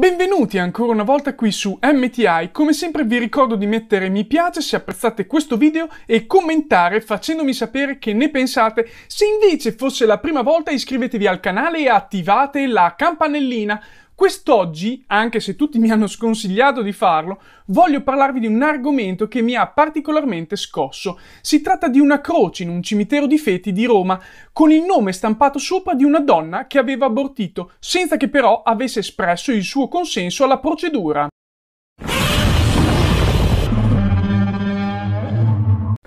Benvenuti ancora una volta qui su MTI, come sempre vi ricordo di mettere mi piace se apprezzate questo video e commentare facendomi sapere che ne pensate, se invece fosse la prima volta iscrivetevi al canale e attivate la campanellina Quest'oggi, anche se tutti mi hanno sconsigliato di farlo, voglio parlarvi di un argomento che mi ha particolarmente scosso. Si tratta di una croce in un cimitero di feti di Roma, con il nome stampato sopra di una donna che aveva abortito, senza che però avesse espresso il suo consenso alla procedura.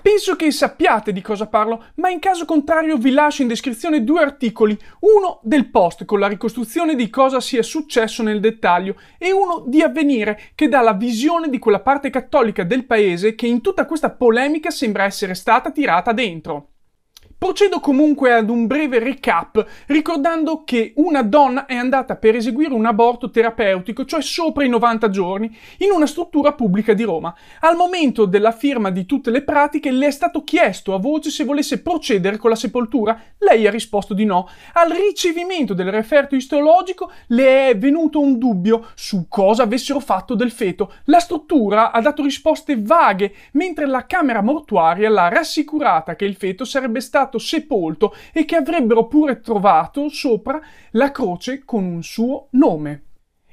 Penso che sappiate di cosa parlo, ma in caso contrario vi lascio in descrizione due articoli, uno del post con la ricostruzione di cosa sia successo nel dettaglio e uno di avvenire che dà la visione di quella parte cattolica del paese che in tutta questa polemica sembra essere stata tirata dentro. Procedo comunque ad un breve recap ricordando che una donna è andata per eseguire un aborto terapeutico, cioè sopra i 90 giorni, in una struttura pubblica di Roma. Al momento della firma di tutte le pratiche le è stato chiesto a voce se volesse procedere con la sepoltura. Lei ha risposto di no. Al ricevimento del referto istologico le è venuto un dubbio su cosa avessero fatto del feto. La struttura ha dato risposte vaghe, mentre la camera mortuaria l'ha rassicurata che il feto sarebbe stato stato sepolto e che avrebbero pure trovato sopra la croce con un suo nome.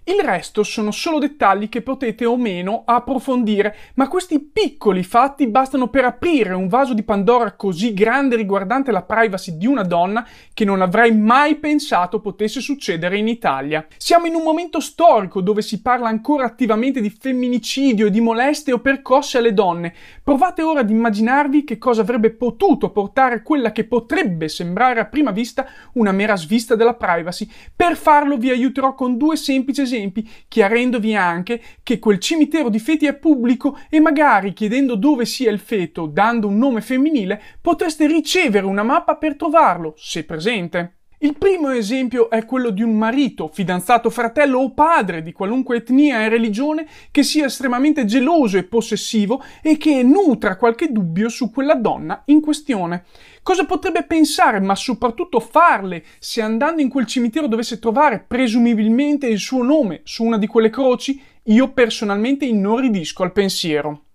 Il resto sono solo dettagli che potete o meno approfondire, ma questi piccoli fatti bastano per aprire un vaso di Pandora così grande riguardante la privacy di una donna che non avrei mai pensato potesse succedere in Italia. Siamo in un momento storico dove si parla ancora attivamente di femminicidio e di moleste o percosse alle donne. Provate ora ad immaginarvi che cosa avrebbe potuto portare quella che potrebbe sembrare a prima vista una mera svista della privacy. Per farlo vi aiuterò con due semplici esempi, chiarendovi anche che quel cimitero di feti è pubblico e magari chiedendo dove sia il feto, dando un nome femminile, potreste ricevere una mappa per trovarlo, se presente. Il primo esempio è quello di un marito, fidanzato, fratello o padre di qualunque etnia e religione che sia estremamente geloso e possessivo e che nutra qualche dubbio su quella donna in questione. Cosa potrebbe pensare, ma soprattutto farle, se andando in quel cimitero dovesse trovare presumibilmente il suo nome su una di quelle croci? Io personalmente inorridisco al pensiero.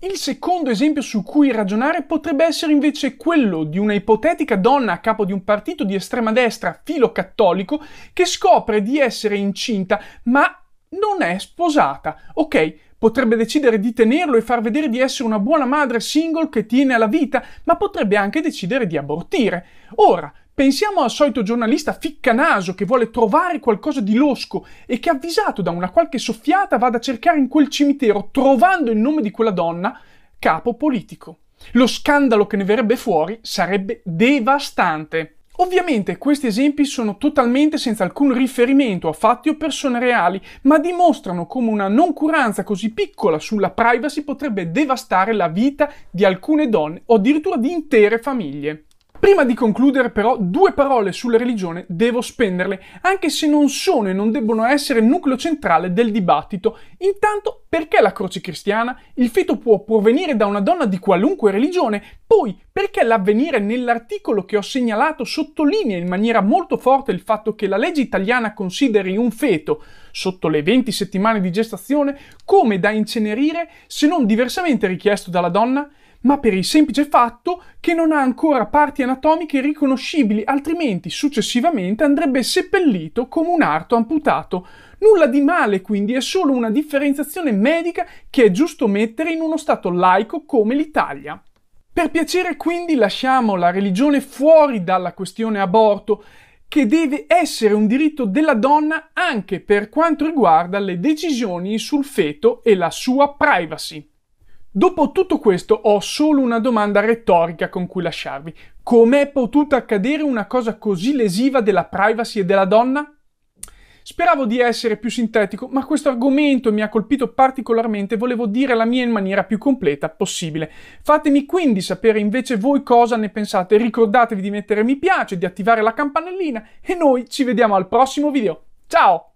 Il secondo esempio su cui ragionare potrebbe essere invece quello di una ipotetica donna a capo di un partito di estrema destra filo cattolico che scopre di essere incinta ma non è sposata. Ok, potrebbe decidere di tenerlo e far vedere di essere una buona madre single che tiene alla vita, ma potrebbe anche decidere di abortire. Ora, Pensiamo al solito giornalista ficcanaso che vuole trovare qualcosa di losco e che avvisato da una qualche soffiata vada a cercare in quel cimitero, trovando il nome di quella donna, capo politico. Lo scandalo che ne verrebbe fuori sarebbe devastante. Ovviamente questi esempi sono totalmente senza alcun riferimento a fatti o persone reali, ma dimostrano come una noncuranza così piccola sulla privacy potrebbe devastare la vita di alcune donne o addirittura di intere famiglie. Prima di concludere però due parole sulla religione devo spenderle, anche se non sono e non debbono essere il nucleo centrale del dibattito. Intanto perché la croce cristiana? Il feto può provenire da una donna di qualunque religione? Poi perché l'avvenire nell'articolo che ho segnalato sottolinea in maniera molto forte il fatto che la legge italiana consideri un feto sotto le 20 settimane di gestazione come da incenerire se non diversamente richiesto dalla donna? ma per il semplice fatto che non ha ancora parti anatomiche riconoscibili, altrimenti successivamente andrebbe seppellito come un arto amputato. Nulla di male quindi, è solo una differenziazione medica che è giusto mettere in uno Stato laico come l'Italia. Per piacere quindi lasciamo la religione fuori dalla questione aborto, che deve essere un diritto della donna anche per quanto riguarda le decisioni sul feto e la sua privacy. Dopo tutto questo ho solo una domanda retorica con cui lasciarvi. Com'è potuta accadere una cosa così lesiva della privacy e della donna? Speravo di essere più sintetico, ma questo argomento mi ha colpito particolarmente e volevo dire la mia in maniera più completa possibile. Fatemi quindi sapere invece voi cosa ne pensate, ricordatevi di mettere mi piace, di attivare la campanellina e noi ci vediamo al prossimo video. Ciao!